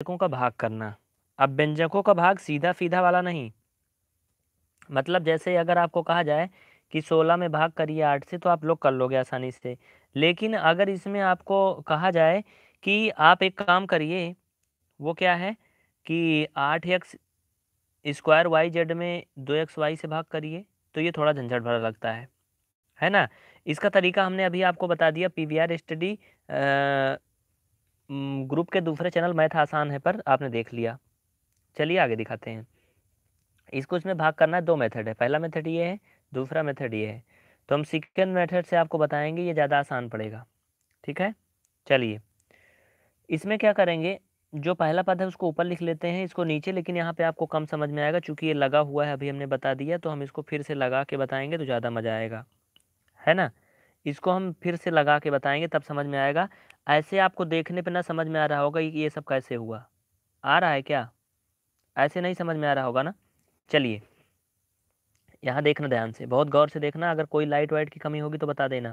व्यंजकों का भाग करना अब व्यंजकों का भाग सीधा सीधा वाला नहीं मतलब जैसे अगर आपको कहा जाए कि सोलह में भाग करिए आठ से तो आप लोग कर लोगे आसानी से लेकिन अगर इसमें आपको कहा जाए कि आप एक काम करिए वो क्या है कि आठ एक्स स्क्वायर वाई जेड में दो एक्स वाई से भाग करिए तो ये थोड़ा झंझट भरा लगता है है ना इसका तरीका हमने अभी आपको बता दिया पीवीआर स्टडी ग्रुप के दूसरे चैनल मैथ आसान है पर आपने देख लिया चलिए आगे दिखाते हैं इसको इसमें भाग करना है दो मेथड है पहला मेथड ये है दूसरा मेथड ये है तो हम सिकेंड मेथड से आपको बताएंगे ये ज़्यादा आसान पड़ेगा ठीक है चलिए इसमें क्या करेंगे जो पहला पद है उसको ऊपर लिख लेते हैं इसको नीचे लेकिन यहाँ पे आपको कम समझ में आएगा क्योंकि ये लगा हुआ है अभी हमने बता दिया तो हम इसको फिर से लगा के बताएंगे तो ज़्यादा मज़ा आएगा है ना इसको हम फिर से लगा के बताएंगे तब समझ में आएगा ऐसे आपको देखने पे ना समझ में आ रहा होगा कि ये सब कैसे हुआ आ रहा है क्या ऐसे नहीं समझ में आ रहा होगा ना चलिए यहाँ देखना ध्यान से बहुत गौर से देखना अगर कोई लाइट वाइट की कमी होगी तो बता देना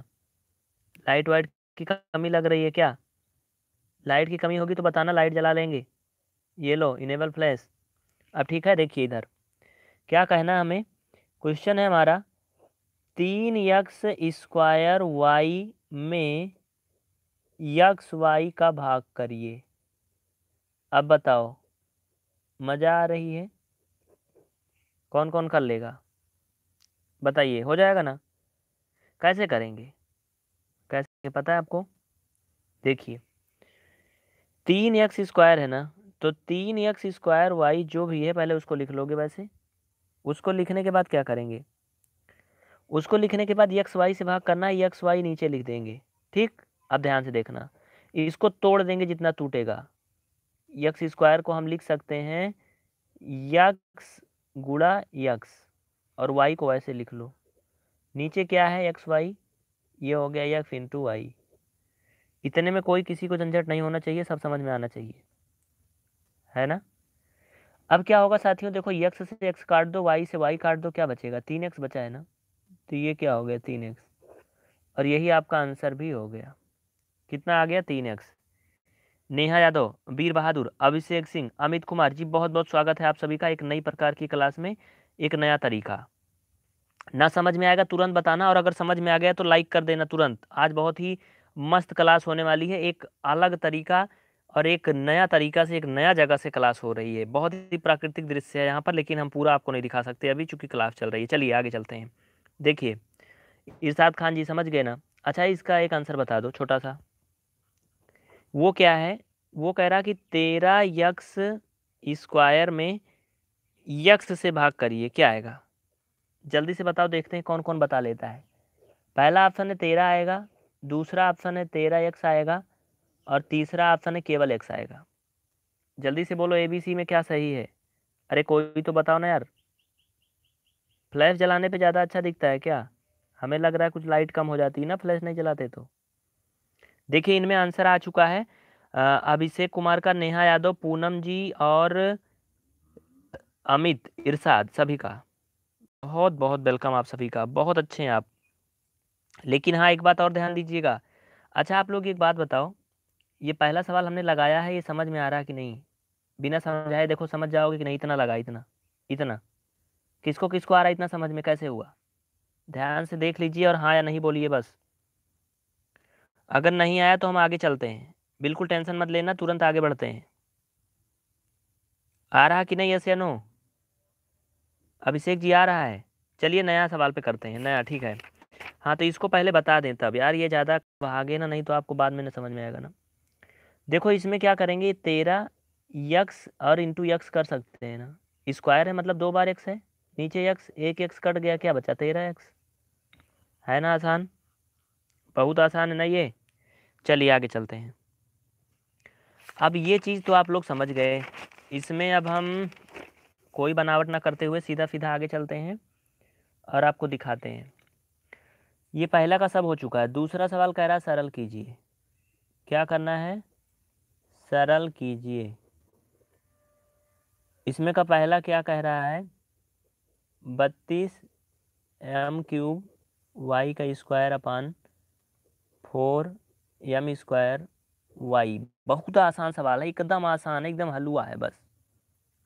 लाइट वाइट की कमी लग रही है क्या लाइट की कमी होगी तो बताना लाइट जला लेंगे ये लो इनेबल फ्लैश अब ठीक है देखिए इधर क्या कहना हमें क्वेश्चन है हमारा तीन यक्स स्क्वायर वाई में यक्स वाई का भाग करिए अब बताओ मज़ा आ रही है कौन कौन कर लेगा बताइए हो जाएगा ना कैसे करेंगे कैसे पता है आपको देखिए तीन यक्स स्क्वायर है ना तो तीन यक्स स्क्वायर वाई जो भी है पहले उसको लिख लोगे वैसे उसको लिखने के बाद क्या करेंगे उसको लिखने के बाद यक्स वाई से भाग करना है यक्स वाई नीचे लिख देंगे ठीक अब ध्यान से देखना इसको तोड़ देंगे जितना टूटेगा यक्स स्क्वायर को हम लिख सकते हैं यक्स गुड़ा यक्स और वाई को ऐसे लिख लो नीचे क्या है यक्स वाई ये हो गया यक्स इंटू वाई इतने में कोई किसी को झंझट नहीं होना चाहिए सब समझ में आना चाहिए है ना अब क्या होगा साथियों देखो यक्स से एक्स काट दो वाई से वाई काट दो क्या बचेगा तीन एक्स बचा है ना तो ये क्या हो गया तीन एक्स और यही आपका आंसर भी हो गया कितना आ गया तीन एक्स नेहा यादव वीर बहादुर अभिषेक सिंह अमित कुमार जी बहुत बहुत स्वागत है आप सभी का एक नई प्रकार की क्लास में एक नया तरीका ना समझ में आएगा तुरंत बताना और अगर समझ में आ गया तो लाइक कर देना तुरंत आज बहुत ही मस्त क्लास होने वाली है एक अलग तरीका और एक नया तरीका से एक नया जगह से क्लास हो रही है बहुत ही प्राकृतिक दृश्य है यहाँ पर लेकिन हम पूरा आपको नहीं दिखा सकते अभी चूंकि क्लास चल रही है चलिए आगे चलते हैं देखिए इरशाद खान जी समझ गए ना अच्छा इसका एक आंसर बता दो छोटा सा वो क्या है वो कह रहा कि तेरह यक्स स्क्वायर में यक्स से भाग करिए क्या आएगा जल्दी से बताओ देखते हैं कौन कौन बता लेता है पहला ऑप्शन है तेरह आएगा दूसरा ऑप्शन है तेरह यक्स आएगा और तीसरा ऑप्शन है केवल एक्स आएगा जल्दी से बोलो ए बी सी में क्या सही है अरे कोई तो बताओ ना यार फ्लैश जलाने पे ज़्यादा अच्छा दिखता है क्या हमें लग रहा है कुछ लाइट कम हो जाती है ना फ्लैश नहीं जलाते तो देखिए इनमें आंसर आ चुका है अभिषेक कुमार का नेहा यादव पूनम जी और अमित इरशाद सभी का बहुत बहुत वेलकम आप सभी का बहुत अच्छे हैं आप लेकिन हाँ एक बात और ध्यान दीजिएगा अच्छा आप लोग एक बात बताओ ये पहला सवाल हमने लगाया है ये समझ में आ रहा है कि नहीं बिना समझाए देखो समझ जाओगे कि नहीं इतना लगा इतना इतना किसको किसको आ रहा है इतना समझ में कैसे हुआ ध्यान से देख लीजिए और हाँ या नहीं बोलिए बस अगर नहीं आया तो हम आगे चलते हैं बिल्कुल टेंशन मत लेना तुरंत आगे बढ़ते हैं आ रहा कि नहीं यस या नो अभिषेक जी आ रहा है चलिए नया सवाल पे करते हैं नया ठीक है हाँ तो इसको पहले बता दें तब यार ये ज़्यादा भागे ना नहीं तो आपको बाद में ना समझ में आएगा ना देखो इसमें क्या करेंगे तेरह यक्स और इंटू यक्स कर सकते हैं ना स्क्वायर है मतलब दो बार एक्स है नीचे x एक एक्स कट गया क्या बचा तेरह एक्स है ना आसान बहुत आसान है ना ये चलिए आगे चलते हैं अब ये चीज़ तो आप लोग समझ गए इसमें अब हम कोई बनावट ना करते हुए सीधा सीधा आगे चलते हैं और आपको दिखाते हैं ये पहला का सब हो चुका है दूसरा सवाल कह रहा है सरल कीजिए क्या करना है सरल कीजिए इसमें का पहला क्या कह रहा है बत्तीस एम क्यूब वाई का square upon four M square Y बहुत आसान सवाल है एकदम आसान है एकदम हलुआ है बस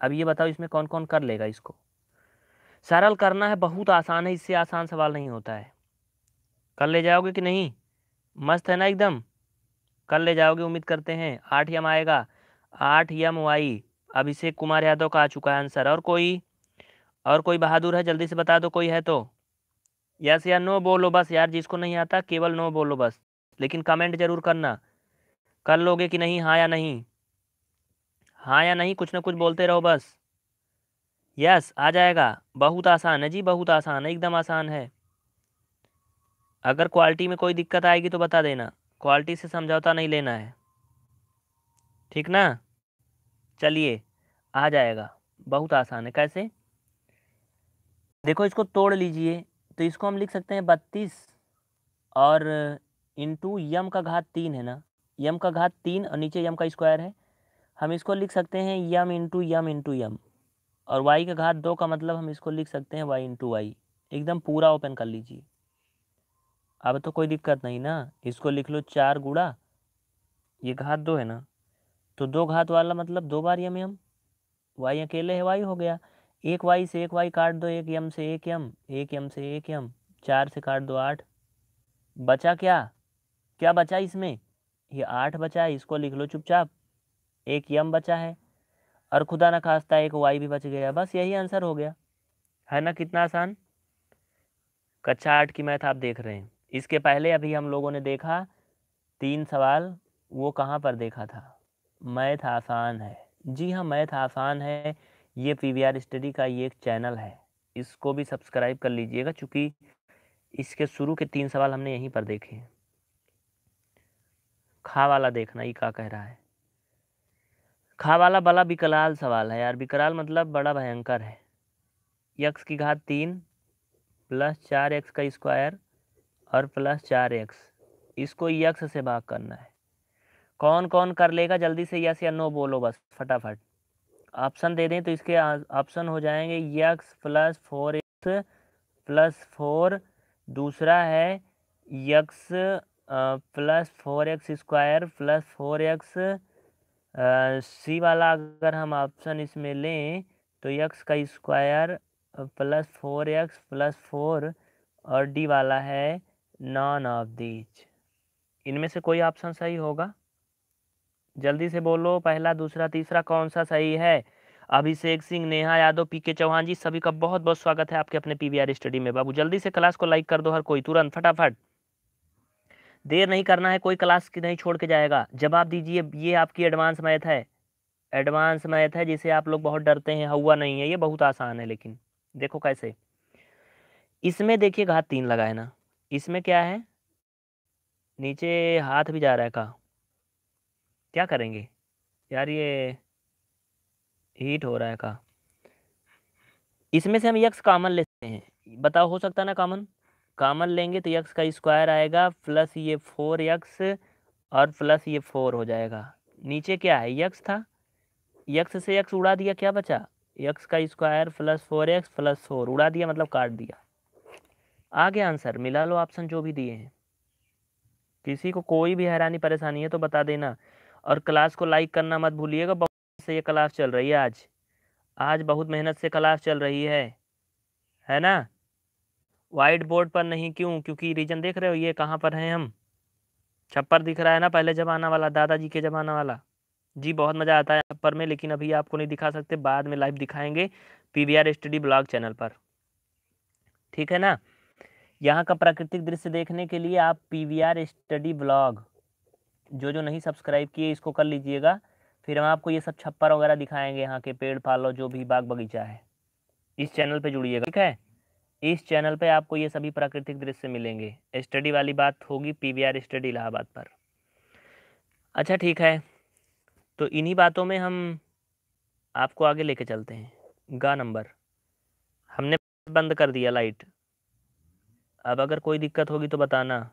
अब ये बताओ इसमें कौन कौन कर लेगा इसको सरल करना है बहुत आसान है इससे आसान सवाल नहीं होता है कर ले जाओगे कि नहीं मस्त है ना एकदम कर ले जाओगे उम्मीद करते हैं आठ यम आएगा आठ यम वाई अभिषेक कुमार यादव का आ चुका है आंसर और कोई और कोई बहादुर है जल्दी से बता दो कोई है तो यस या नो बोलो बस यार जिसको नहीं आता केवल नो बोलो बस लेकिन कमेंट जरूर करना कर लोगे कि नहीं हाँ या नहीं हाँ या नहीं कुछ ना कुछ बोलते रहो बस यस आ जाएगा बहुत आसान है जी बहुत आसान है एकदम आसान है अगर क्वालिटी में कोई दिक्कत आएगी तो बता देना क्वालिटी से समझौता नहीं लेना है ठीक ना चलिए आ जाएगा बहुत आसान है कैसे देखो इसको तोड़ लीजिए तो इसको हम लिख सकते हैं बत्तीस और इंटू यम का घात तीन है ना यम का घात तीन और नीचे यम का स्क्वायर है हम इसको लिख सकते हैं यम इंटू यम इंटू यम और वाई का घात दो का मतलब हम इसको लिख सकते हैं वाई इंटू वाई एकदम पूरा ओपन कर लीजिए अब तो कोई दिक्कत नहीं ना इसको लिख लो चार गुड़ा ये घात दो है ना तो दो घात वाला मतलब दो बार यम यम वाई अकेले है वाई हो गया एक वाई से एक वाई काट दो एक यम से एक यम एक यम से एक यम चार से काट दो आठ बचा क्या क्या बचा इसमें ये आठ बचा है इसको लिख लो चुपचाप एक यम बचा है और खुदा ना खास्ता एक वाई भी बच गया बस यही आंसर हो गया है ना कितना आसान कक्षा आठ की मैथ आप देख रहे हैं इसके पहले अभी हम लोगों ने देखा तीन सवाल वो कहाँ पर देखा था मैथ आसान है जी हाँ मैथ आसान है ये आर स्टडी का ये एक चैनल है इसको भी सब्सक्राइब कर लीजिएगा चूँकि इसके शुरू के तीन सवाल हमने यहीं पर देखे हैं खा वाला देखना ये क्या कह रहा है खा वाला बला विकराल सवाल है यार विकराल मतलब बड़ा भयंकर है यक्स की घात तीन प्लस चार एक्स का स्क्वायर और प्लस चार एक्स इसको यक्स से भाग करना है कौन कौन कर लेगा जल्दी से यस या नो बोलो बस फटाफट ऑप्शन दे दें तो इसके ऑप्शन हो जाएंगे x plus four x plus four दूसरा है x plus four x square plus four x C वाला अगर हम ऑप्शन इसमें लें तो यक्स का square plus four x plus four और डी वाला है नॉन ऑफ दीज इनमें से कोई ऑप्शन सही होगा जल्दी से बोलो पहला दूसरा तीसरा कौन सा सही है अभिषेक सिंह नेहा यादव पी के चौहान जी सभी का बहुत बहुत स्वागत है आपके अपने पीवीआर स्टडी में बाबू जल्दी से क्लास को लाइक कर दो हर कोई तुरंत फटाफट देर नहीं करना है कोई क्लास की नहीं छोड़ के जाएगा जवाब दीजिए ये आपकी एडवांस मैथ है एडवांस मैथ है जिसे आप लोग बहुत डरते हैं हुआ नहीं है ये बहुत आसान है लेकिन देखो कैसे इसमें देखिए घात तीन लगा है ना इसमें क्या है नीचे हाथ भी जा रहा है का क्या करेंगे यार ये हीट हो रहा है का इसमें से हम यक्स कामन लेते हैं बताओ हो सकता ना कामन कामन लेंगे तो यक्स का स्क्वायर आएगा प्लस ये फोर यक्स और प्लस ये फोर हो जाएगा नीचे क्या है यक्स था यक्स से यक्स उड़ा दिया क्या बचा यक्स का square plus four x plus four उड़ा दिया मतलब काट दिया आ गया आंसर मिला लो ऑप्शन जो भी दिए हैं किसी को कोई भी हैरानी परेशानी है तो बता देना और क्लास को लाइक करना मत भूलिएगा बहुत से ये क्लास चल रही है आज आज बहुत मेहनत से क्लास चल रही है है ना वाइट बोर्ड पर नहीं क्यों क्योंकि रीजन देख रहे हो ये कहाँ पर हैं हम छप्पर दिख रहा है ना पहले ज़माना वाला दादाजी के ज़माना वाला जी बहुत मज़ा आता है छप्पर में लेकिन अभी आपको नहीं दिखा सकते बाद में लाइव दिखाएंगे P V R study blog channel पर ठीक है ना यहाँ का प्राकृतिक दृश्य देखने के लिए आप P V R study blog जो जो नहीं सब्सक्राइब किए इसको कर लीजिएगा फिर हम आपको ये सब छप्पर वगैरह दिखाएंगे यहाँ के पेड़ पालो जो भी बाग बगीचा है इस चैनल पे जुड़िएगा ठीक है इस चैनल पे आपको ये सभी प्राकृतिक दृश्य मिलेंगे स्टडी वाली बात होगी पीवीआर स्टडी इलाहाबाद पर अच्छा ठीक है तो इन्हीं बातों में हम आपको आगे लेके चलते हैं गा नंबर हमने बंद कर दिया लाइट अब अगर कोई दिक्कत होगी तो बताना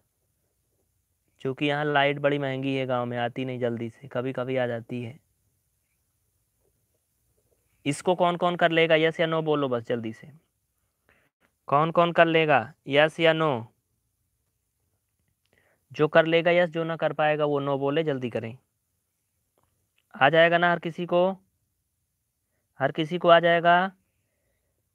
क्योंकि यहाँ लाइट बड़ी महंगी है गांव में आती नहीं जल्दी से कभी कभी आ जाती है इसको कौन कौन कर लेगा यस या नो बोलो बस जल्दी से कौन कौन कर लेगा यस या नो जो कर लेगा यस जो ना कर पाएगा वो नो बोले जल्दी करें आ जाएगा ना हर किसी को हर किसी को आ जाएगा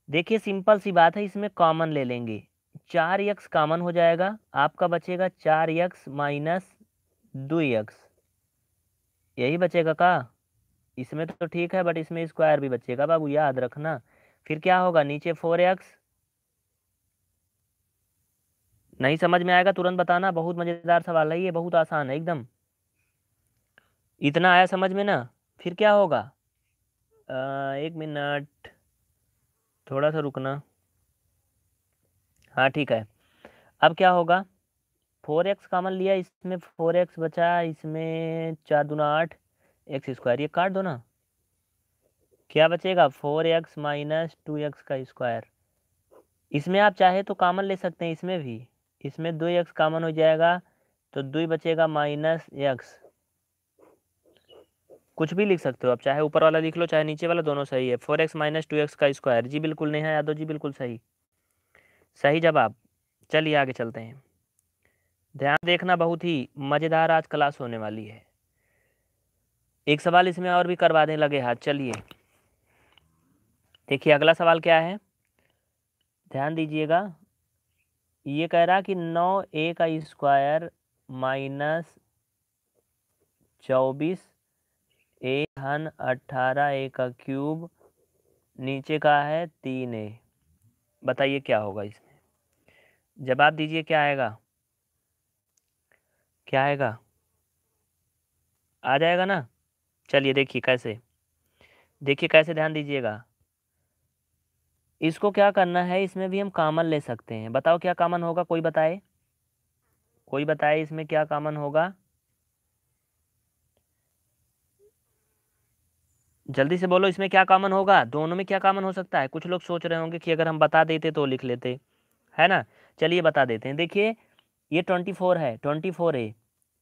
देखिए सिंपल सी बात है इसमें कॉमन ले लेंगे चार यक्स कामन हो जाएगा आपका बचेगा चार यक्स माइनस दो यक्स यही बचेगा का इसमें तो ठीक है बट इसमें स्क्वायर भी बचेगा बाबू याद रखना फिर क्या होगा नीचे फोर एक्स नहीं समझ में आएगा तुरंत बताना बहुत मज़ेदार सवाल है ये बहुत आसान है एकदम इतना आया समझ में ना फिर क्या होगा आ, एक मिनट थोड़ा सा रुकना हाँ ठीक है अब क्या होगा फोर एक्स कामन लिया इसमें फोर एक्स बचा इसमें चार दूना आठ एक्स स्क्वायर ये काट दो ना क्या बचेगा four x minus two x का स्क्वायर इसमें आप चाहे तो कामन ले सकते हैं इसमें भी इसमें दो एक्स कामन हो जाएगा तो दो बचेगा माइनस एक्स कुछ भी लिख सकते हो आप चाहे ऊपर वाला लिख लो चाहे नीचे वाला दोनों सही है four x minus two x का स्क्वायर जी बिल्कुल नहीं है यादव जी बिल्कुल सही सही जवाब चलिए आगे चलते हैं ध्यान देखना बहुत ही मज़ेदार आज क्लास होने वाली है एक सवाल इसमें और भी करवा दें लगे हाथ चलिए देखिए अगला सवाल क्या है ध्यान दीजिएगा ये कह रहा कि नौ ए का स्क्वायर माइनस चौबीस ए धन अट्ठारह ए का क्यूब नीचे का है तीन ए बताइए क्या होगा इसमें जवाब दीजिए क्या आएगा क्या आएगा आ जाएगा ना चलिए देखिए कैसे देखिए कैसे ध्यान दीजिएगा इसको क्या करना है इसमें भी हम कामन ले सकते हैं बताओ क्या कामन होगा कोई बताए कोई बताए इसमें क्या कामन होगा जल्दी से बोलो इसमें क्या कॉमन होगा दोनों में क्या कॉमन हो सकता है कुछ लोग सोच रहे होंगे कि अगर हम बता देते तो लिख लेते है ना चलिए बता देते हैं देखिए ये ट्वेंटी फोर है ट्वेंटी फोर ए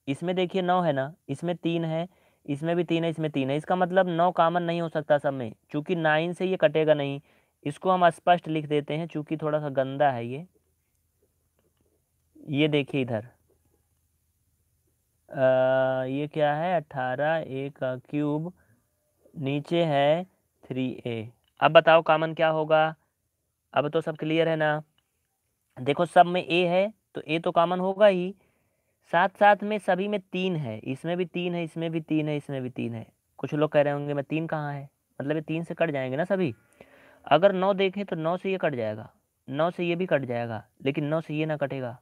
इसमें देखिए नौ है ना इसमें तीन है इसमें भी तीन है इसमें तीन है इसका मतलब नौ कॉमन नहीं हो सकता सब में चूँकि नाइन से ये कटेगा नहीं इसको हम स्पष्ट लिख देते हैं चूँकि थोड़ा सा गंदा है ये ये देखिए इधर ये क्या है अट्ठारह ए का क्यूब नीचे है थ्री ए अब बताओ कॉमन क्या होगा अब तो सब क्लियर है ना देखो सब में ए है तो ए तो कॉमन होगा ही साथ साथ में सभी में तीन है इसमें भी तीन है इसमें भी तीन है इसमें भी तीन है कुछ लोग कह रहे होंगे मैं तीन कहाँ है मतलब ये तीन से कट जाएंगे ना सभी अगर नौ देखें तो नौ से ये कट जाएगा नौ से ये भी कट जाएगा लेकिन नौ से ये ना कटेगा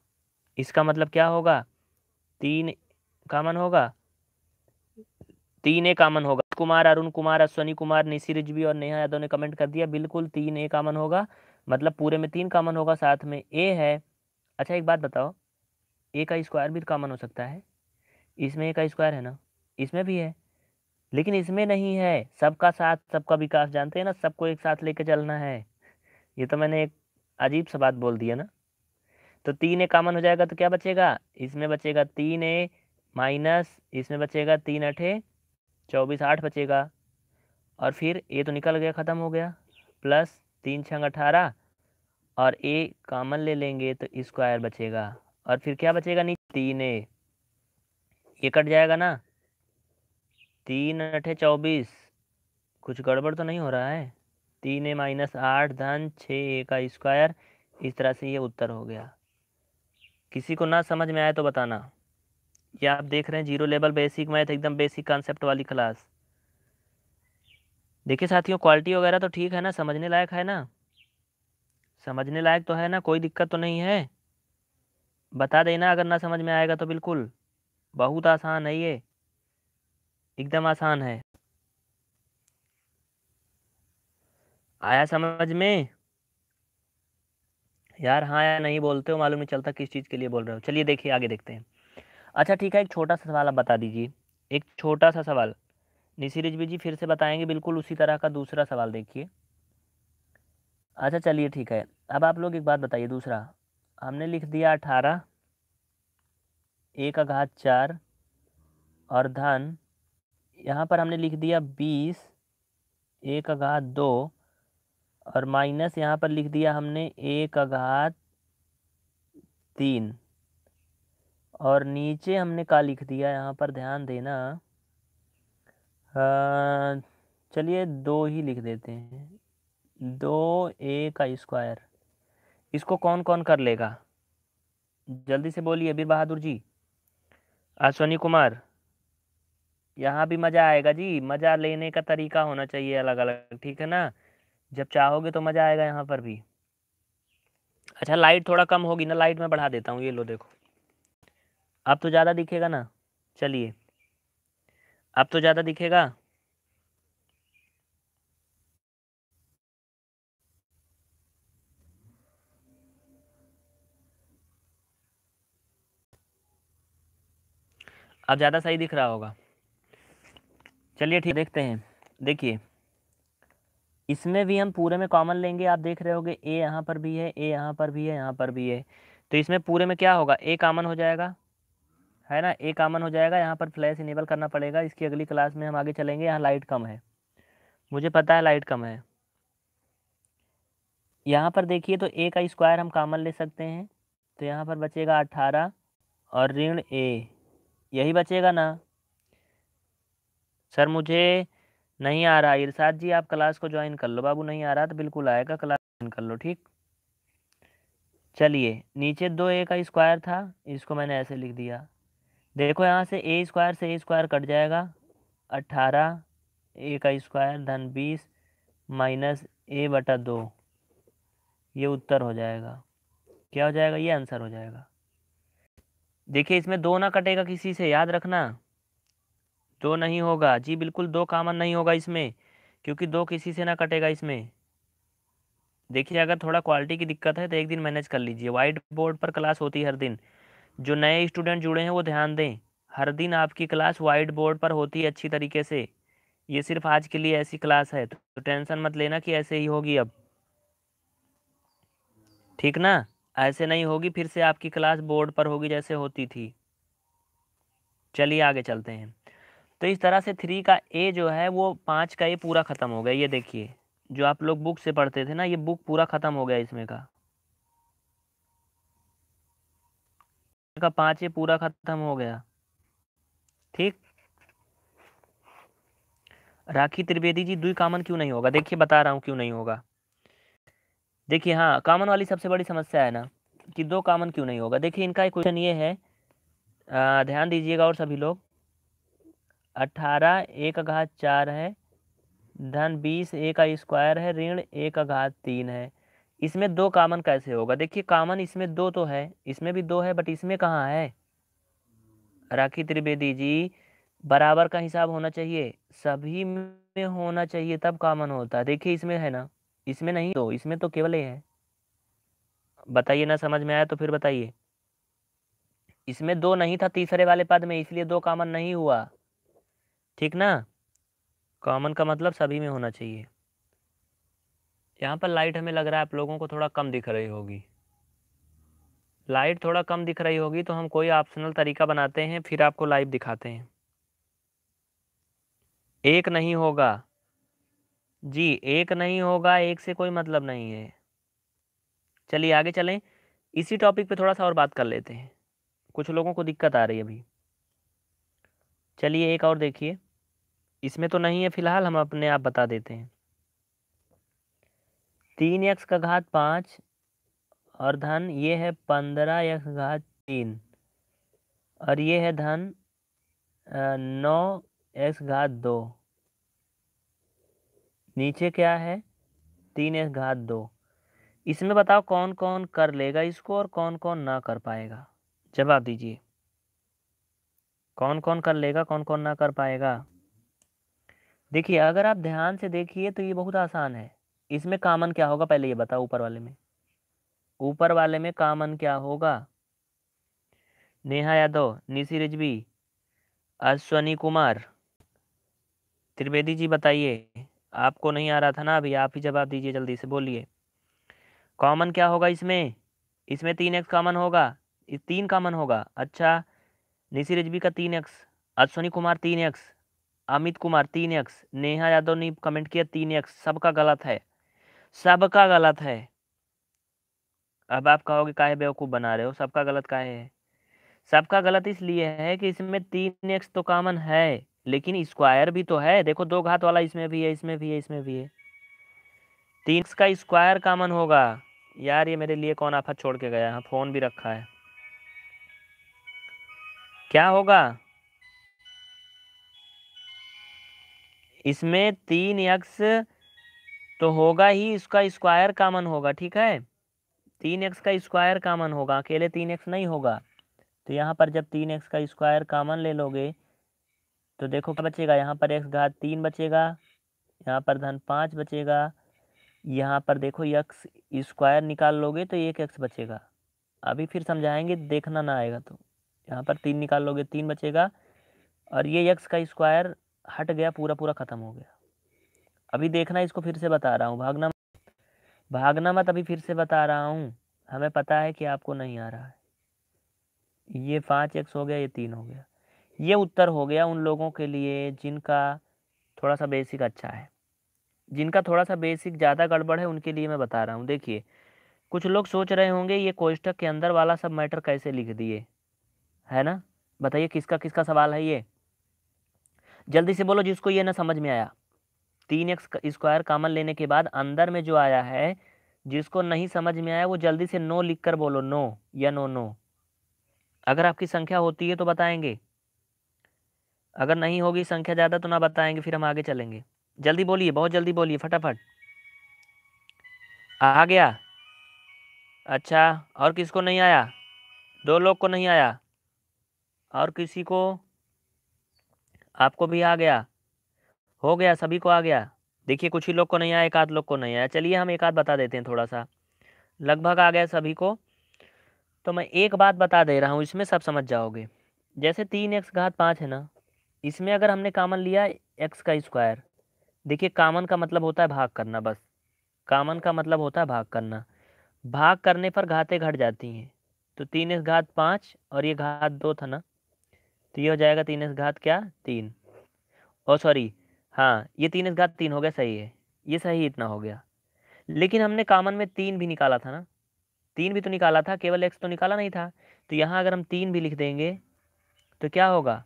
इसका मतलब क्या होगा तीन कॉमन होगा तीन ए कामन होगा कुमार अरुण कुमार अश्वनी कुमार निशी रिजवी और नेहा यादव ने कमेंट कर दिया बिल्कुल तीन ए कामन होगा मतलब पूरे में तीन कामन होगा साथ में ए है अच्छा एक बात बताओ ए का स्क्वायर भी कामन हो सकता है इसमें ए का स्क्वायर है ना इसमें भी है लेकिन इसमें नहीं है सबका साथ सबका विकास जानते हैं ना सबको एक साथ लेके चलना है ये तो मैंने एक अजीब सा बात बोल दिया ना तो तीन ए कामन हो जाएगा तो क्या बचेगा इसमें बचेगा तीन ए माइनस इसमें बचेगा तीन अठे चौबीस आठ बचेगा और फिर ए तो निकल गया ख़त्म हो गया प्लस तीन छंग अठारह और ए कामन ले लेंगे तो स्क्वायर बचेगा और फिर क्या बचेगा नहीं तीन ए ये कट जाएगा ना तीन अठे चौबीस कुछ गड़बड़ तो नहीं हो रहा है तीन ए माइनस आठ धन छः ए का स्क्वायर इस तरह से ये उत्तर हो गया किसी को ना समझ में आए तो बताना ये आप देख रहे हैं जीरो लेवल बेसिक मैथ एकदम बेसिक कॉन्सेप्ट वाली क्लास देखिए साथियों क्वालिटी वगैरह तो ठीक है ना समझने लायक है ना समझने लायक तो है ना कोई दिक्कत तो नहीं है बता देना अगर ना समझ में आएगा तो बिल्कुल बहुत आसान है ये एकदम आसान है आया समझ में यार हाँ या नहीं बोलते हो मालूम नहीं चलता किस चीज़ के लिए बोल रहे हो चलिए देखिए आगे देखते हैं अच्छा ठीक है एक छोटा सा सवाल आप बता दीजिए एक छोटा सा सवाल निशी रिजवी जी फिर से बताएंगे बिल्कुल उसी तरह का दूसरा सवाल देखिए अच्छा चलिए ठीक है अब आप लोग एक बात बताइए दूसरा हमने लिख दिया अठारह एक अघात चार और धन यहाँ पर हमने लिख दिया बीस एक अघात दो और माइनस यहाँ पर लिख दिया हमने एक अघात तीन और नीचे हमने का लिख दिया यहाँ पर ध्यान देना चलिए दो ही लिख देते हैं दो ए का स्क्वायर इसको कौन कौन कर लेगा जल्दी से बोलिए बीर बहादुर जी अश्वनी कुमार यहाँ भी मज़ा आएगा जी मज़ा लेने का तरीका होना चाहिए अलग अलग ठीक है ना जब चाहोगे तो मज़ा आएगा यहाँ पर भी अच्छा लाइट थोड़ा कम होगी ना लाइट में बढ़ा देता हूँ ये लो देखो अब तो ज़्यादा दिखेगा ना चलिए अब तो ज़्यादा दिखेगा अब ज़्यादा सही दिख रहा होगा चलिए ठीक देखते हैं देखिए इसमें भी हम पूरे में कॉमन लेंगे आप देख रहे होंगे ए यहाँ पर भी है ए यहाँ पर भी है यहाँ पर भी है तो इसमें पूरे में क्या होगा ए कॉमन हो जाएगा है ना ए कामन हो जाएगा यहाँ पर फ्लैश इनेबल करना पड़ेगा इसकी अगली क्लास में हम आगे चलेंगे यहाँ लाइट कम है मुझे पता है लाइट कम है यहाँ पर देखिए तो ए का स्क्वायर हम कामन ले सकते हैं तो यहाँ पर बचेगा अट्ठारह और ऋण ए यही बचेगा ना सर मुझे नहीं आ रहा इर्साद जी आप क्लास को ज्वाइन कर लो बाबू नहीं आ रहा तो बिल्कुल आएगा क्लास ज्वाइन कर लो ठीक चलिए नीचे दो ए का स्क्वायर था इसको मैंने ऐसे लिख दिया देखो यहाँ से ए स्क्वायर से ए स्क्वायर कट जाएगा अट्ठारह ए का स्क्वायर धन बीस माइनस ए बटा दो ये उत्तर हो जाएगा क्या हो जाएगा ये आंसर हो जाएगा देखिए इसमें दो ना कटेगा किसी से याद रखना दो नहीं होगा जी बिल्कुल दो कामन नहीं होगा इसमें क्योंकि दो किसी से ना कटेगा इसमें देखिए अगर थोड़ा क्वालिटी की दिक्कत है तो एक दिन मैनेज कर लीजिए वाइट बोर्ड पर क्लास होती है हर दिन जो नए स्टूडेंट जुड़े हैं वो ध्यान दें हर दिन आपकी क्लास वाइट बोर्ड पर होती है अच्छी तरीके से ये सिर्फ आज के लिए ऐसी क्लास है तो टेंशन मत लेना कि ऐसे ही होगी अब ठीक ना ऐसे नहीं होगी फिर से आपकी क्लास बोर्ड पर होगी जैसे होती थी चलिए आगे चलते हैं तो इस तरह से थ्री का ए जो है वो पाँच का ए पूरा ख़त्म हो गया ये देखिए जो आप लोग बुक से पढ़ते थे ना ये बुक पूरा ख़त्म हो गया इसमें का का पांच ये पूरा खत्म हो गया ठीक राखी त्रिवेदी जी दुई कामन क्यों नहीं होगा देखिए बता रहा हूँ क्यों नहीं होगा देखिए हाँ कामन वाली सबसे बड़ी समस्या है ना कि दो कामन क्यों नहीं होगा देखिए इनका एक क्वेश्चन ये है आ, ध्यान दीजिएगा और सभी लोग अठारह एक घात चार है धन बीस ए का स्क्वायर है ऋण एक घात तीन है इसमें दो कामन कैसे होगा देखिए कामन इसमें दो तो है इसमें भी दो है बट इसमें कहाँ है राखी त्रिवेदी जी बराबर का हिसाब होना चाहिए सभी में होना चाहिए तब कामन होता है देखिए इसमें है ना इसमें नहीं तो इसमें तो केवल ये है बताइए ना समझ में आया तो फिर बताइए इसमें दो नहीं था तीसरे वाले पद में इसलिए दो कामन नहीं हुआ ठीक ना कॉमन का मतलब सभी में होना चाहिए यहाँ पर लाइट हमें लग रहा है आप लोगों को थोड़ा कम दिख रही होगी लाइट थोड़ा कम दिख रही होगी तो हम कोई ऑप्शनल तरीका बनाते हैं फिर आपको लाइव दिखाते हैं एक नहीं होगा जी एक नहीं होगा एक से कोई मतलब नहीं है चलिए आगे चलें इसी टॉपिक पे थोड़ा सा और बात कर लेते हैं कुछ लोगों को दिक्कत आ रही है अभी चलिए एक और देखिए इसमें तो नहीं है फ़िलहाल हम अपने आप बता देते हैं तीन एक्स का घात पाँच और धन ये है पंद्रह एक्स घात तीन और ये है धन नौ एक्स घात दो नीचे क्या है तीन एक्स घात दो इसमें बताओ कौन कौन कर लेगा इसको और कौन कौन ना कर पाएगा जवाब दीजिए कौन कौन कर लेगा कौन कौन ना कर पाएगा देखिए अगर आप ध्यान से देखिए तो ये बहुत आसान है इसमें कामन क्या होगा पहले ये बताओ ऊपर वाले में ऊपर वाले में कामन क्या होगा नेहा यादव निशी रिजवी अश्वनी कुमार त्रिवेदी जी बताइए आपको नहीं आ रहा था ना अभी आप ही जवाब दीजिए जल्दी से बोलिए कॉमन क्या होगा इसमें इसमें तीन एक्स कॉमन होगा इस तीन कॉमन होगा अच्छा निशी रिजवी का तीन एक्स अश्वनी कुमार तीन एक्स अमित कुमार तीन एक्स नेहा यादव ने कमेंट किया तीन एक्स सबका गलत है सबका गलत है अब आप कहोगे काहे बेवकूफ़ बना रहे हो सबका गलत काहे है सबका गलत इसलिए है कि इसमें तीन एक्स तो कॉमन है लेकिन स्क्वायर भी तो है देखो दो घात वाला इसमें भी है इसमें भी है इसमें भी है तीन का स्क्वायर कॉमन होगा यार ये मेरे लिए कौन आफत छोड़ के गया फ़ोन भी रखा है क्या होगा इसमें तीन एक्स तो होगा ही इसका स्क्वायर कामन होगा ठीक है तीन एक्स का स्क्वायर कामन होगा अकेले तीन एक्स नहीं होगा तो यहाँ पर जब तीन एक्स का स्क्वायर कामन ले लोगे तो देखो क्या बचेगा यहाँ पर एक्स घात तीन बचेगा यहाँ पर धन पाँच बचेगा यहाँ पर देखो यक्स स्क्वायर निकाल लोगे तो एक एक्स बचेगा अभी फिर समझाएंगे देखना ना आएगा तो यहाँ पर तीन निकाल लोगे तीन बचेगा और ये यक्स का स्क्वायर हट गया पूरा पूरा ख़त्म हो गया अभी देखना इसको फिर से बता रहा हूँ भागना भागना मत अभी फिर से बता रहा हूँ हमें पता है कि आपको नहीं आ रहा है ये पाँच एक्स हो गया ये तीन हो गया ये उत्तर हो गया उन लोगों के लिए जिनका थोड़ा सा बेसिक अच्छा है जिनका थोड़ा सा बेसिक ज़्यादा गड़बड़ है उनके लिए मैं बता रहा हूँ देखिए कुछ लोग सोच रहे होंगे ये कोष्टक के अंदर वाला सब मैटर कैसे लिख दिए है ना बताइए किसका किसका सवाल है ये जल्दी से बोलो जिसको ये ना समझ में आया तीन एक्स स्क्वायर कामन लेने के बाद अंदर में जो आया है जिसको नहीं समझ में आया वो जल्दी से नो लिख कर बोलो नो या नो नो अगर आपकी संख्या होती है तो बताएंगे अगर नहीं होगी संख्या ज़्यादा तो ना बताएंगे फिर हम आगे चलेंगे जल्दी बोलिए बहुत जल्दी बोलिए फटाफट आ गया अच्छा और किसको नहीं आया दो लोग को नहीं आया और किसी को आपको भी आ गया हो गया सभी को आ गया देखिए कुछ ही लोग को नहीं आया एक आध लोग को नहीं आया चलिए हम एक आध बता देते हैं थोड़ा सा लगभग आ गया सभी को तो मैं एक बात बता दे रहा हूँ इसमें सब समझ जाओगे जैसे तीन एक्स घात पाँच है ना इसमें अगर हमने कामन लिया एक्स का स्क्वायर देखिए कामन का मतलब होता है भाग करना बस कामन का मतलब होता है भाग करना भाग करने पर घातें घट जाती हैं तो तीन एक्स घात पाँच और ये घात दो था ना तो ये हो जाएगा तीन एक्स घात क्या तीन और सॉरी हाँ ये तीन घात तीन हो गया सही है ये सही इतना हो गया लेकिन हमने कामन में तीन भी निकाला था ना तीन भी तो निकाला था केवल एक्स तो निकाला नहीं था तो यहाँ अगर हम तीन भी लिख देंगे तो क्या होगा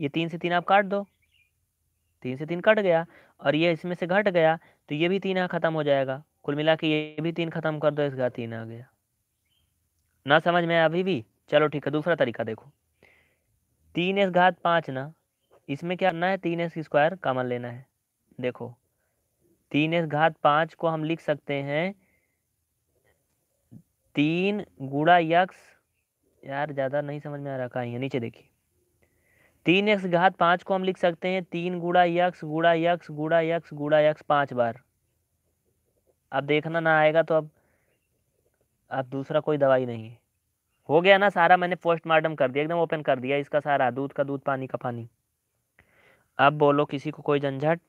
ये तीन से तीन आप काट दो तीन से तीन कट गया और ये इसमें से घट गया तो ये भी तीन यहाँ ख़त्म हो जाएगा कुल मिला के ये भी तीन ख़त्म कर दो इसका तीन आ गया ना समझ में अभी भी चलो ठीक है दूसरा तरीका देखो तीन एस घात पाँच ना इसमें क्या करना है तीन एक्स स्क्वायर कामन लेना है देखो तीन एक्स घात पाँच को हम लिख सकते हैं तीन गुड़ा यक्स यार ज़्यादा नहीं समझ में आ रहा है नीचे देखिए तीन एक्स घात पाँच को हम लिख सकते हैं तीन गुड़ा यक्स गुड़ा यक्स गुड़ा यक्स गुड़ा यक्स पाँच बार अब देखना ना आएगा तो अब अब दूसरा कोई दवाई नहीं है हो गया ना सारा मैंने पोस्टमार्टम कर दिया एकदम ओपन कर दिया इसका सारा दूध का दूध पानी का पानी अब बोलो किसी को कोई झंझट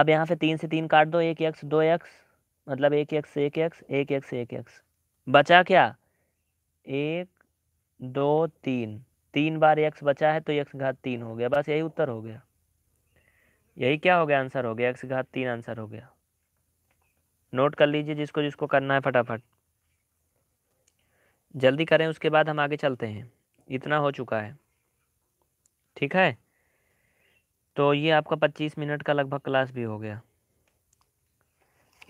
अब यहाँ से तीन से तीन काट दो एक एक्स दो एक्स मतलब एक एक्स एक एक्स एक एक्स एक एक्स बचा क्या एक दो तीन तीन बार एक्स बचा है तो एक घात तीन हो गया बस यही उत्तर हो गया यही क्या हो गया आंसर हो गया एक्स घात तीन आंसर हो गया नोट कर लीजिए जिसको जिसको करना है फटाफट जल्दी करें उसके बाद हम आगे चलते हैं इतना हो चुका है ठीक है तो ये आपका पच्चीस मिनट का लगभग क्लास भी हो गया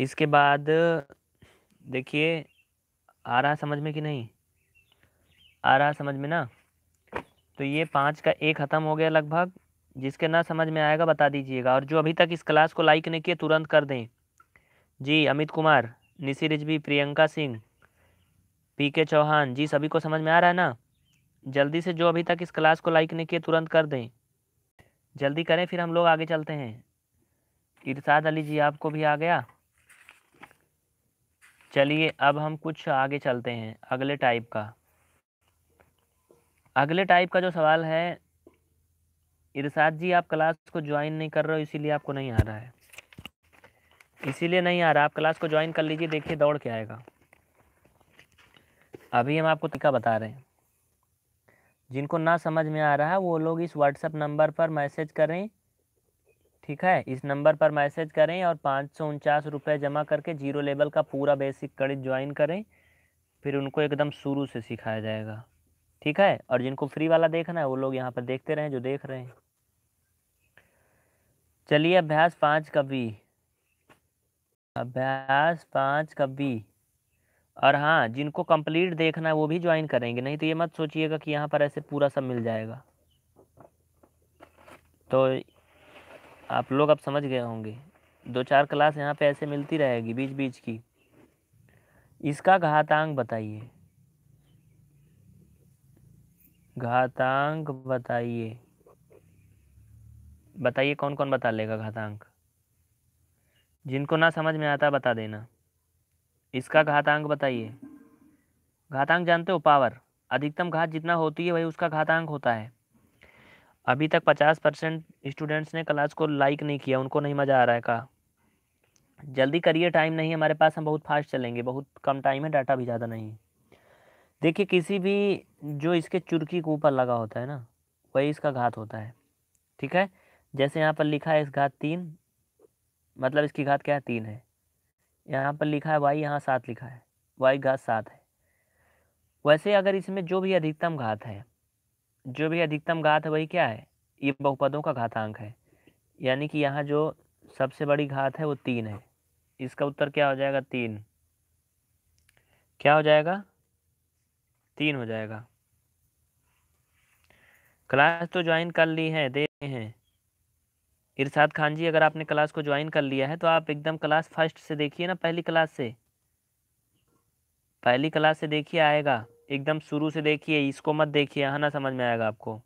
इसके बाद देखिए आ रहा समझ में कि नहीं आ रहा समझ में ना तो ये पाँच का एक ख़त्म हो गया लगभग जिसके ना समझ में आएगा बता दीजिएगा और जो अभी तक इस क्लास को लाइक नहीं किए तुरंत कर दें जी अमित कुमार निशी रिजवी प्रियंका सिंह पी के चौहान जी सभी को समझ में आ रहा है ना जल्दी से जो अभी तक इस क्लास को लाइक नहीं किए तुरंत कर दें जल्दी करें फिर हम लोग आगे चलते हैं इरशाद अली जी आपको भी आ गया चलिए अब हम कुछ आगे चलते हैं अगले टाइप का अगले टाइप का जो सवाल है इरशाद जी आप क्लास को ज्वाइन नहीं कर रहे हो इसीलिए आपको नहीं आ रहा है इसीलिए नहीं आ रहा आप क्लास को ज्वाइन कर लीजिए देखिए दौड़ के आएगा अभी हम आपको तरीका बता रहे हैं जिनको ना समझ में आ रहा है वो लोग इस व्हाट्सएप नंबर पर मैसेज करें ठीक है इस नंबर पर मैसेज करें और पाँच सौ उनचास रुपये जमा करके जीरो लेवल का पूरा बेसिक गणित ज्वाइन करें फिर उनको एकदम शुरू से सिखाया जाएगा ठीक है और जिनको फ्री वाला देखना है वो लोग यहाँ पर देखते रहें जो देख रहे हैं चलिए अभ्यास पाँच कभी अभ्यास पाँच कभी और हाँ जिनको कंप्लीट देखना है वो भी ज्वाइन करेंगे नहीं तो ये मत सोचिएगा कि यहाँ पर ऐसे पूरा सब मिल जाएगा तो आप लोग अब समझ गए होंगे दो चार क्लास यहाँ पे ऐसे मिलती रहेगी बीच बीच की इसका घातांक बताइए घातांक बताइए बताइए कौन कौन बता लेगा घातांक जिनको ना समझ में आता बता देना इसका घातांक बताइए घातांक जानते हो पावर अधिकतम घात जितना होती है वही उसका घातांक होता है अभी तक पचास परसेंट स्टूडेंट्स ने क्लास को लाइक नहीं किया उनको नहीं मज़ा आ रहा है कहा जल्दी करिए टाइम नहीं हमारे पास हम बहुत फास्ट चलेंगे बहुत कम टाइम है डाटा भी ज़्यादा नहीं देखिए किसी भी जो इसके चुरकी के ऊपर लगा होता है ना वही इसका घात होता है ठीक है जैसे यहाँ पर लिखा है इस घात तीन मतलब इसकी घात क्या है तीन है यहाँ पर लिखा है वाई यहाँ सात लिखा है वाई घात सात है वैसे अगर इसमें जो भी अधिकतम घात है जो भी अधिकतम घात है वही क्या है ये बहुपदों का घातांक है यानी कि यहाँ जो सबसे बड़ी घात है वो तीन है इसका उत्तर क्या हो जाएगा तीन क्या हो जाएगा तीन हो जाएगा क्लास तो ज्वाइन कर ली है दे हैं इरशाद खान जी अगर आपने क्लास को ज्वाइन कर लिया है तो आप एकदम क्लास फर्स्ट से देखिए ना पहली क्लास से पहली क्लास से देखिए आएगा एकदम शुरू से देखिए इसको मत देखिए हाँ ना समझ में आएगा आपको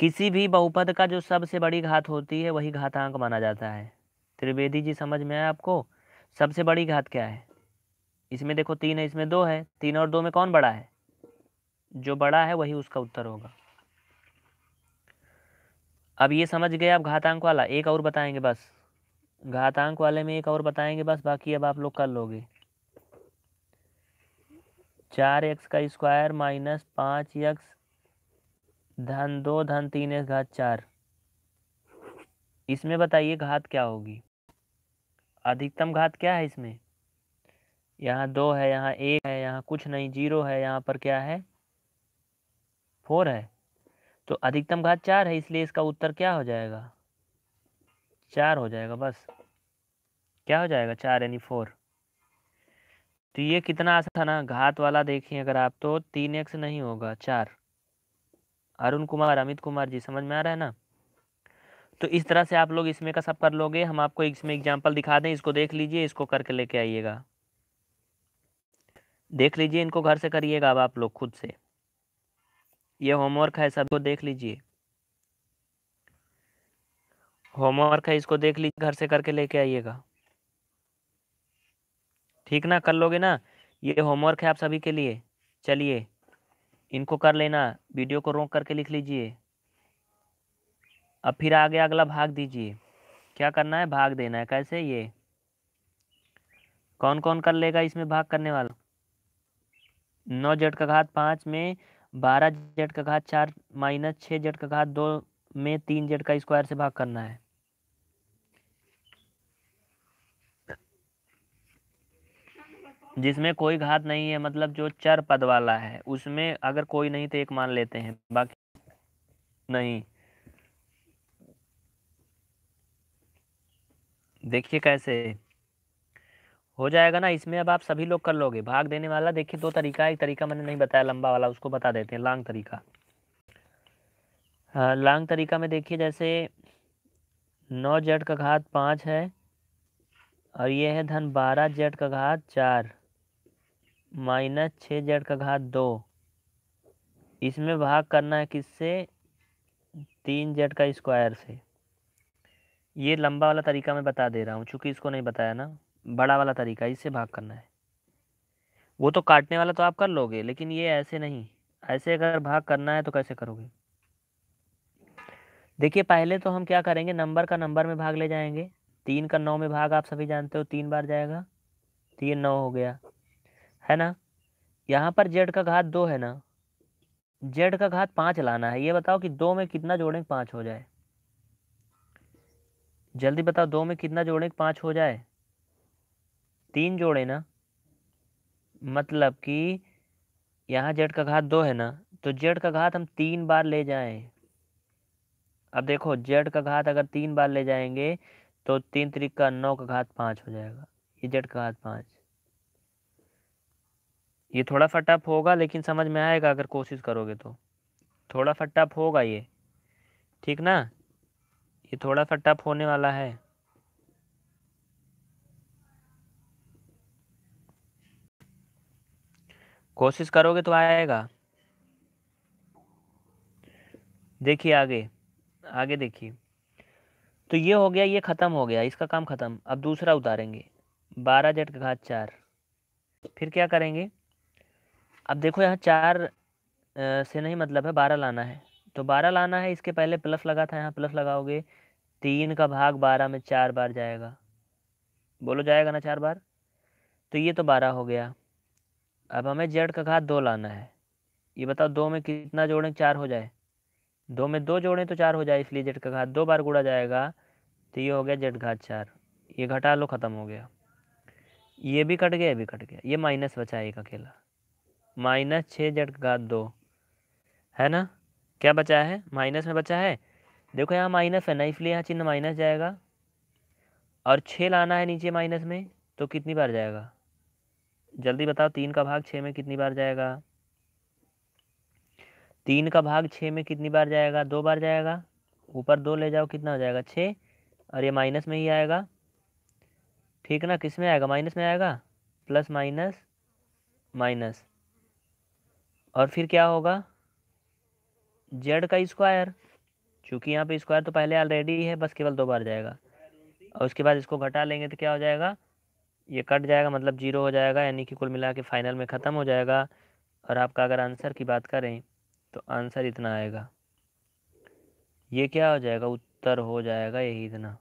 किसी भी बहुपद का जो सबसे बड़ी घात होती है वही घातांक माना जाता है त्रिवेदी जी समझ में आया आपको सबसे बड़ी घात क्या है इसमें देखो तीन है इसमें दो है तीन और दो में कौन बड़ा है जो बड़ा है वही उसका उत्तर होगा अब ये समझ गए आप घातांक वाला एक और बताएंगे बस घातांक वाले में एक और बताएंगे बस बाकी अब आप लोग कर लोगे चार एक्स का स्क्वायर माइनस पाँच एक्स धन दो धन तीन एक्स घात चार इसमें बताइए घात क्या होगी अधिकतम घात क्या है इसमें यहाँ दो है यहाँ एक है यहाँ कुछ नहीं जीरो है यहाँ पर क्या है फोर है तो अधिकतम घात चार है इसलिए इसका उत्तर क्या हो जाएगा चार हो जाएगा बस क्या हो जाएगा चार यानी फोर तो ये कितना आसान था ना घात वाला देखिए अगर आप तो तीन एक्स नहीं होगा चार अरुण कुमार अमित कुमार जी समझ में आ रहा है ना तो इस तरह से आप लोग इसमें का सब कर लोगे हम आपको इसमें एग्जाम्पल दिखा दें इसको देख लीजिए इसको करके लेके आइएगा देख लीजिए इनको घर से करिएगा अब आप लोग खुद से ये होमवर्क है सबको देख लीजिए होमवर्क है इसको देख लीजिए घर से करके लेके आइएगा ठीक ना कर लोगे ना ये होमवर्क है आप सभी के लिए चलिए इनको कर लेना वीडियो को रोक करके लिख लीजिए अब फिर आगे अगला भाग दीजिए क्या करना है भाग देना है कैसे ये कौन कौन कर लेगा इसमें भाग करने वाला नौ जट का घात पाँच में बारह जेड का घात चार माइनस छः जेड का घात दो में तीन जेड का स्क्वायर से भाग करना है जिसमें कोई घात नहीं है मतलब जो चर पद वाला है उसमें अगर कोई नहीं तो एक मान लेते हैं बाकी नहीं देखिए कैसे हो जाएगा ना इसमें अब आप सभी लोग कर लोगे भाग देने वाला देखिए दो तरीका एक तरीका मैंने नहीं बताया लंबा वाला उसको बता देते हैं लॉन्ग तरीका लॉन्ग तरीका में देखिए जैसे नौ जेड का घात पाँच है और ये है धन बारह जेड का घात चार माइनस छः जेड का घात दो इसमें भाग करना है किससे तीन जेड का स्क्वायर से ये लंबा वाला तरीका मैं बता दे रहा हूँ चूँकि इसको नहीं बताया ना बड़ा वाला तरीका इससे भाग करना है वो तो काटने वाला तो आप कर लोगे लेकिन ये ऐसे नहीं ऐसे अगर भाग करना है तो कैसे करोगे देखिए पहले तो हम क्या करेंगे नंबर का नंबर में भाग ले जाएंगे तीन का नौ में भाग आप सभी जानते हो तीन बार जाएगा तीन तो नौ हो गया है ना यहाँ पर जेड का घात दो है ना जेड का घात पाँच लाना है ये बताओ कि दो में कितना जोड़ेंगे पाँच हो जाए जल्दी बताओ दो में कितना जोड़ेंगे पाँच हो जाए तीन जोड़े ना मतलब कि यहाँ जेड का घात दो है ना तो जेड का घात हम तीन बार ले जाएं अब देखो जेड का घात अगर तीन बार ले जाएंगे तो तीन तरीक का नौ का घात पाँच हो जाएगा ये जेड का घात पाँच ये थोड़ा फटाफ होगा लेकिन समझ में आएगा अगर कोशिश करोगे तो थोड़ा फटाफ होगा ये ठीक ना ये थोड़ा फटाफ होने वाला है कोशिश करोगे तो आएगा देखिए आगे आगे देखिए तो ये हो गया ये ख़त्म हो गया इसका काम ख़त्म अब दूसरा उतारेंगे बारह जेट का घात चार फिर क्या करेंगे अब देखो यहाँ चार से नहीं मतलब है बारह लाना है तो बारह लाना है इसके पहले प्लस लगा था यहाँ प्लस लगाओगे तीन का भाग बारह में चार बार जाएगा बोलो जाएगा ना चार बार तो ये तो बारह हो गया अब हमें जेड का घात दो लाना है ये बताओ दो में कितना जोड़ें चार हो जाए दो में दो जोड़ें तो चार हो जाए इसलिए जेड का घात दो बार गुड़ा जाएगा तो ये हो गया जेड घात चार ये घटा लो ख़त्म हो गया ये भी कट गया ये भी कट गया ये माइनस बचा एक अकेला माइनस छः जेड का घात दो है ना क्या बचा है माइनस में बचा है देखो यहाँ माइनस है ना इसलिए यहाँ चिन्ह माइनस जाएगा और छः लाना है नीचे माइनस में तो कितनी बार जाएगा जल्दी बताओ तीन का भाग छः में कितनी बार जाएगा तीन का भाग छः में कितनी बार जाएगा दो बार जाएगा ऊपर दो ले जाओ कितना हो जाएगा छः और ये माइनस में ही आएगा ठीक ना किस में आएगा माइनस में आएगा प्लस माइनस माइनस और फिर क्या होगा जेड का स्क्वायर क्योंकि यहाँ पे स्क्वायर तो पहले ऑलरेडी है बस केवल दो बार जाएगा और उसके बाद इसको घटा लेंगे तो क्या हो जाएगा ये कट जाएगा मतलब जीरो हो जाएगा यानी कि कुल मिला के फाइनल में ख़त्म हो जाएगा और आपका अगर आंसर की बात करें तो आंसर इतना आएगा ये क्या हो जाएगा उत्तर हो जाएगा यही इतना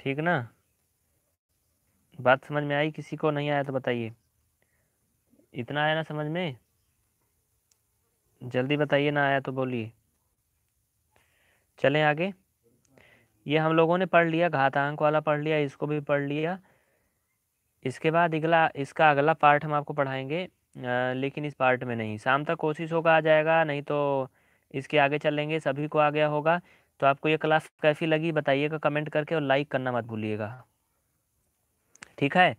ठीक ना बात समझ में आई किसी को नहीं आया तो बताइए इतना आया ना समझ में जल्दी बताइए ना आया तो बोलिए चलें आगे ये हम लोगों ने पढ़ लिया घातांक वाला पढ़ लिया इसको भी पढ़ लिया इसके बाद अगला इसका अगला पार्ट हम आपको पढ़ाएंगे आ, लेकिन इस पार्ट में नहीं शाम तक कोशिश होगा आ जाएगा नहीं तो इसके आगे चलेंगे सभी को आ गया होगा तो आपको ये क्लास कैसी लगी बताइएगा कमेंट करके और लाइक करना मत भूलिएगा ठीक है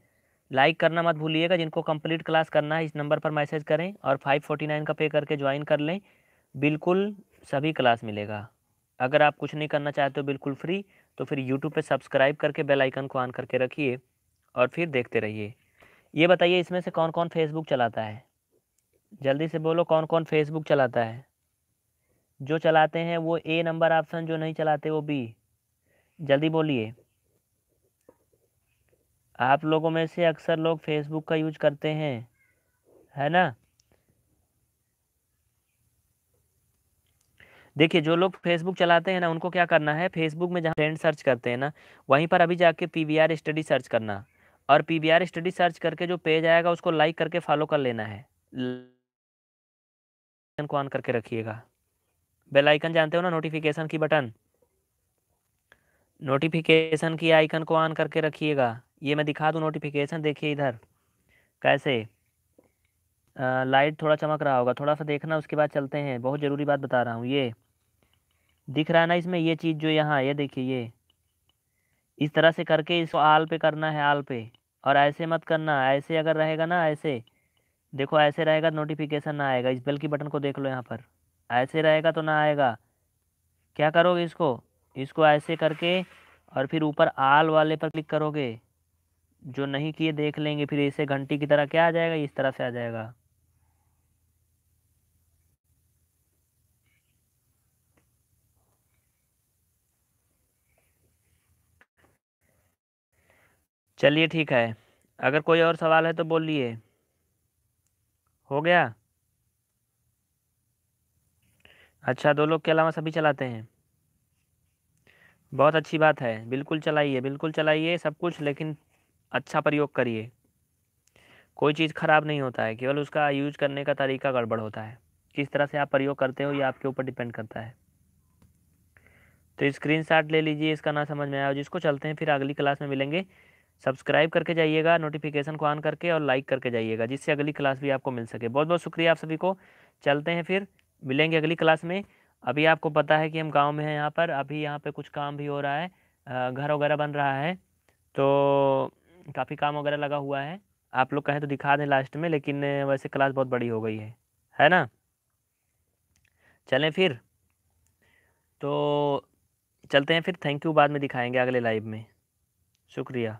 लाइक करना मत भूलिएगा जिनको कंप्लीट क्लास करना है इस नंबर पर मैसेज करें और फाइव फोर्टी नाइन का पे करके ज्वाइन कर लें बिल्कुल सभी क्लास मिलेगा अगर आप कुछ नहीं करना चाहते हो बिल्कुल फ्री तो फिर यूट्यूब पे सब्सक्राइब करके बेल आइकन को ऑन करके रखिए और फिर देखते रहिए ये बताइए इसमें से कौन कौन फेसबुक चलाता है जल्दी से बोलो कौन कौन फेसबुक चलाता है जो चलाते हैं वो ए नंबर ऑप्शन जो नहीं चलाते वो बी जल्दी बोलिए आप लोगों में से अक्सर लोग फेसबुक का यूज करते हैं है ना देखिए जो लोग फेसबुक चलाते हैं ना उनको क्या करना है फेसबुक में जहाँ ट्रेंड सर्च करते हैं ना वहीं पर अभी जाके पी वी स्टडी सर्च करना और पी वी स्टडी सर्च करके जो पेज आएगा उसको लाइक करके फॉलो कर लेना है को ऑन करके रखिएगा बेल आइकन जानते हो ना नोटिफिकेशन की बटन नोटिफिकेशन की आइकन को ऑन करके रखिएगा ये मैं दिखा दूँ नोटिफिकेशन देखिए इधर कैसे आ, लाइट थोड़ा चमक रहा होगा थोड़ा सा देखना उसके बाद चलते हैं बहुत ज़रूरी बात बता रहा हूँ ये दिख रहा है ना इसमें ये चीज़ जो यहाँ ये देखिए ये इस तरह से करके इसको आल पे करना है आल पे और ऐसे मत करना ऐसे अगर रहेगा ना ऐसे देखो ऐसे रहेगा नोटिफिकेशन ना आएगा इस बेल की बटन को देख लो यहाँ पर ऐसे रहेगा तो ना आएगा क्या करोगे इसको इसको ऐसे करके और फिर ऊपर आल वाले पर क्लिक करोगे जो नहीं किए देख लेंगे फिर इसे घंटी की तरह क्या आ जाएगा इस तरह से आ जाएगा चलिए ठीक है अगर कोई और सवाल है तो बोलिए हो गया अच्छा दो लोग के अलावा सभी चलाते हैं बहुत अच्छी बात है बिल्कुल चलाइए बिल्कुल चलाइए सब कुछ लेकिन अच्छा प्रयोग करिए कोई चीज़ ख़राब नहीं होता है केवल उसका यूज करने का तरीका गड़बड़ होता है किस तरह से आप प्रयोग करते हो ये आपके ऊपर डिपेंड करता है तो स्क्रीन शॉट ले लीजिए इसका ना समझ में आया जिसको चलते हैं फिर अगली क्लास में मिलेंगे सब्सक्राइब करके जाइएगा नोटिफिकेशन को ऑन करके और लाइक करके जाइएगा जिससे अगली क्लास भी आपको मिल सके बहुत बहुत शुक्रिया आप सभी को चलते हैं फिर मिलेंगे अगली क्लास में अभी आपको पता है कि हम गाँव में हैं यहाँ पर अभी यहाँ पर कुछ काम भी हो रहा है घर वगैरह बन रहा है तो काफ़ी काम वगैरह लगा हुआ है आप लोग कहें तो दिखा दें लास्ट में लेकिन वैसे क्लास बहुत बड़ी हो गई है है ना चलें फिर तो चलते हैं फिर थैंक यू बाद में दिखाएंगे अगले लाइव में शुक्रिया